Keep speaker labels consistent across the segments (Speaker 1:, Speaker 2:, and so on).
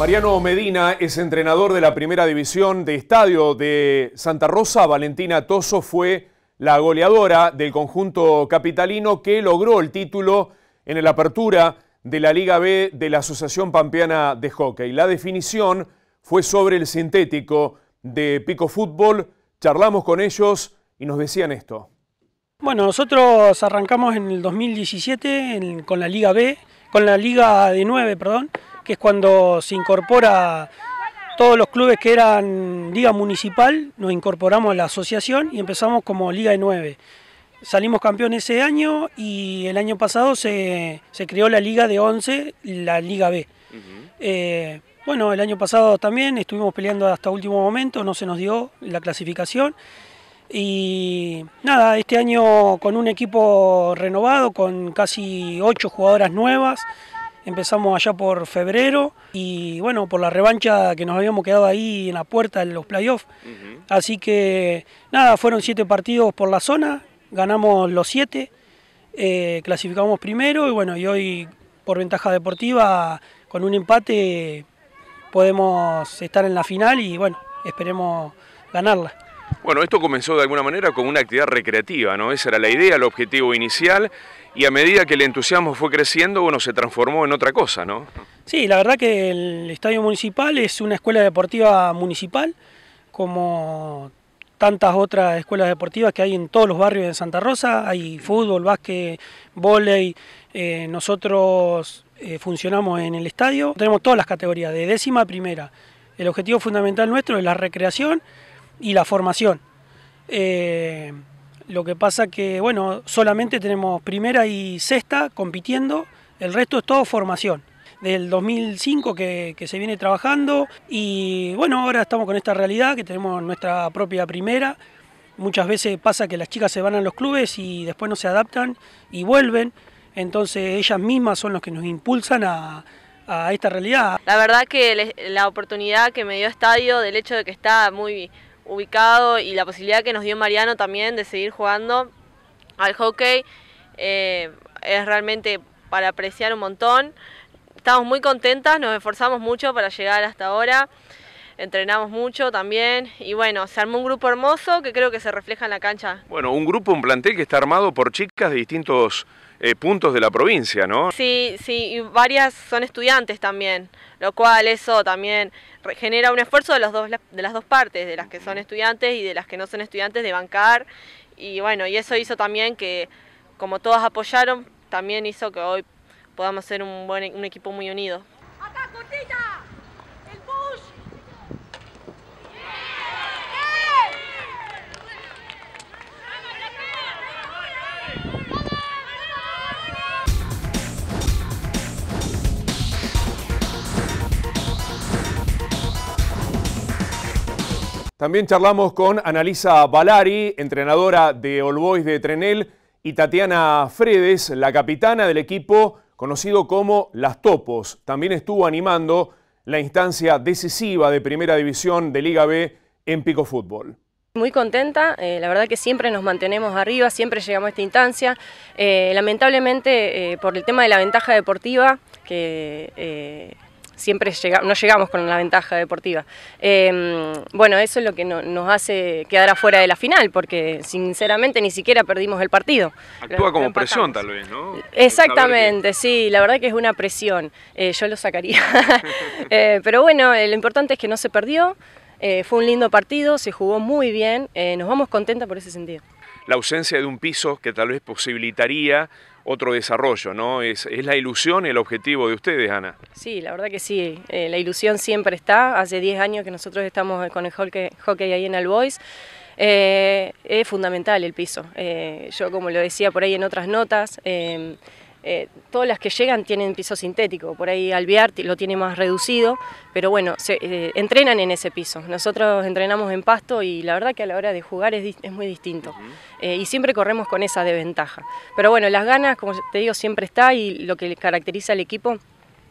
Speaker 1: Mariano Medina es entrenador de la primera división de estadio de Santa Rosa. Valentina Toso fue la goleadora del conjunto capitalino que logró el título en la apertura de la Liga B de la Asociación Pampeana de Hockey. La definición fue sobre el sintético de Pico Fútbol. Charlamos con ellos y nos decían esto.
Speaker 2: Bueno, nosotros arrancamos en el 2017 con la Liga B, con la Liga de 9, perdón que es cuando se incorpora todos los clubes que eran liga municipal, nos incorporamos a la asociación y empezamos como liga de 9 Salimos campeón ese año y el año pasado se, creó la liga de 11, la liga B. Eh, bueno, el año pasado también estuvimos peleando hasta último momento, no se nos dio la clasificación. Y nada, este año con un equipo renovado, con casi 8 jugadoras nuevas, Empezamos allá por febrero y bueno, por la revancha que nos habíamos quedado ahí en la puerta en los playoffs. Así que nada, fueron siete partidos por la zona, ganamos los siete, eh, clasificamos primero y bueno, y hoy por ventaja deportiva, con un empate podemos estar en la final y bueno, esperemos ganarla. Bueno,
Speaker 1: esto comenzó de alguna manera con una actividad recreativa, ¿no? Esa era la idea, el objetivo inicial, y a medida que el entusiasmo fue creciendo, bueno, se transformó en otra cosa, ¿no?
Speaker 2: Sí, la verdad que el Estadio Municipal es una escuela deportiva municipal, como tantas otras escuelas deportivas que hay en todos los barrios de Santa Rosa, hay fútbol, básquet, vóley, eh, nosotros eh, funcionamos en el estadio, tenemos todas las categorías, de décima a primera. El objetivo fundamental nuestro es la recreación, y la formación. Eh, lo que pasa que, bueno, solamente tenemos primera y sexta compitiendo, el resto es todo formación. Del 2005 que, se viene trabajando y bueno, ahora estamos con esta realidad que tenemos nuestra propia primera. Muchas veces pasa que las chicas se van a los clubes y después no se adaptan y vuelven. Entonces ellas mismas son los que nos impulsan a, a esta realidad. La verdad
Speaker 3: que la oportunidad que me dio Estadio, del hecho de que está muy ubicado y la posibilidad que nos dio Mariano también de seguir jugando al hockey eh, es realmente para apreciar un montón. Estamos muy contentas, nos esforzamos mucho para llegar hasta ahora entrenamos mucho también y bueno, se armó un grupo hermoso que creo que se refleja en la cancha. Bueno,
Speaker 1: un grupo, un plantel que está armado por chicas de distintos eh, puntos de la provincia, ¿no?
Speaker 3: Sí, sí, y varias son estudiantes también, lo cual eso también genera un esfuerzo de, dos, de las dos partes, de las que son estudiantes y de las que no son estudiantes, de bancar. Y bueno, y eso hizo también que, como todas apoyaron, también hizo que hoy podamos ser un, buen, un equipo muy unido.
Speaker 1: También charlamos con Analisa Balari, entrenadora de All Boys de Trenel, y Tatiana Fredes, la capitana del equipo conocido como Las Topos. También estuvo animando la instancia decisiva de Primera División de Liga B en Pico Fútbol.
Speaker 4: Muy contenta, eh, la verdad que siempre nos mantenemos arriba, siempre llegamos a esta instancia. Eh, lamentablemente, eh, por el tema de la ventaja deportiva, que siempre no llegamos con la ventaja deportiva. Em, bueno, eso es lo que nos hace quedar afuera de la final, porque sinceramente ni siquiera perdimos el partido.
Speaker 1: Actúa como presión tal vez, ¿no? Exactamente,
Speaker 4: sí, la verdad que es una presión, eh, yo lo sacaría. Eh, pero bueno, eh, lo importante es que no se perdió, fue un lindo partido, se jugó muy bien, nos vamos contentos por ese sentido.
Speaker 1: La ausencia de un piso que tal vez posibilitaría otro desarrollo, ¿no? Es, la ilusión el objetivo de ustedes, Ana.
Speaker 4: Sí, la verdad que sí, eh, la ilusión siempre está. Hace 10 años que nosotros estamos eh, con el hockey, ahí en Albois. Eh, es fundamental el piso. yo, como lo decía por ahí en otras notas, eh, todas las que llegan tienen piso sintético, por ahí Alvear lo tiene más reducido, pero bueno, se, eh, entrenan en ese piso. Nosotros entrenamos en pasto y la verdad que a la hora de jugar es, muy distinto. Eh, y siempre corremos con esa desventaja. Pero bueno, las ganas, como te digo, siempre está y lo que caracteriza al equipo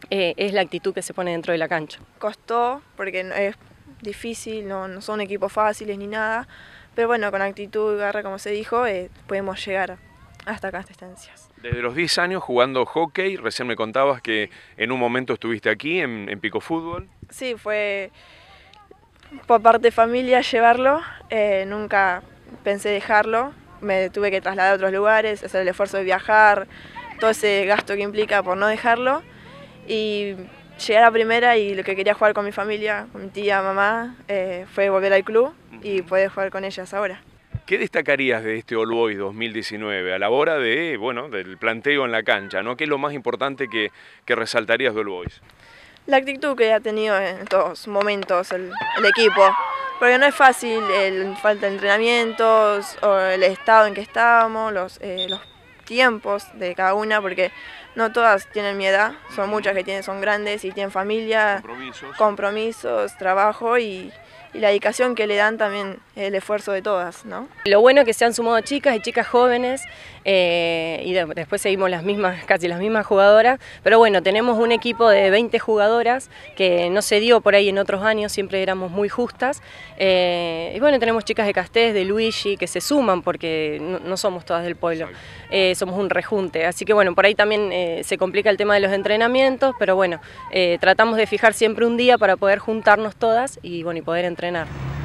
Speaker 4: es la actitud que se pone dentro de la cancha.
Speaker 3: Costó, porque es difícil, no, no son equipos fáciles ni nada, pero bueno, con actitud y garra, como se dijo, podemos llegar hasta acá, hasta Estancias.
Speaker 1: Desde los 10 años jugando hockey, recién me contabas que en un momento estuviste aquí en, Pico Fútbol.
Speaker 3: Sí, fue por parte de familia llevarlo, eh, nunca pensé dejarlo, me tuve que trasladar a otros lugares, hacer el esfuerzo de viajar, todo ese gasto que implica por no dejarlo y llegar a primera y lo que quería jugar con mi familia, con mi tía, mamá, eh, fue volver al club y poder jugar con ellas ahora.
Speaker 1: ¿Qué destacarías de este All Boys 2019 a la hora de, bueno, del planteo en la cancha? ¿no? ¿Qué es lo más importante que, resaltarías de All Boys?
Speaker 3: La actitud que ha tenido en estos momentos el, equipo, porque no es fácil el falta de entrenamientos, o el estado en que estábamos, los, eh, los tiempos de cada una, porque no todas tienen mi edad, son muchas que tienen, son grandes y tienen familia, compromisos, trabajo y, la dedicación que le dan también el esfuerzo de todas. ¿no?
Speaker 4: Lo bueno es que se han sumado chicas y chicas jóvenes eh, y después seguimos las mismas, casi las mismas jugadoras, pero bueno, tenemos un equipo de 20 jugadoras que no se dio por ahí en otros años, siempre éramos muy justas. Eh, y bueno, tenemos chicas de Castés, de Luigi, que se suman porque no, somos todas del pueblo, eh, somos un rejunte, así que bueno, por ahí también eh, se complica el tema de los entrenamientos, pero bueno, eh, tratamos de fijar siempre un día para poder juntarnos todas y, bueno, y poder entrenar.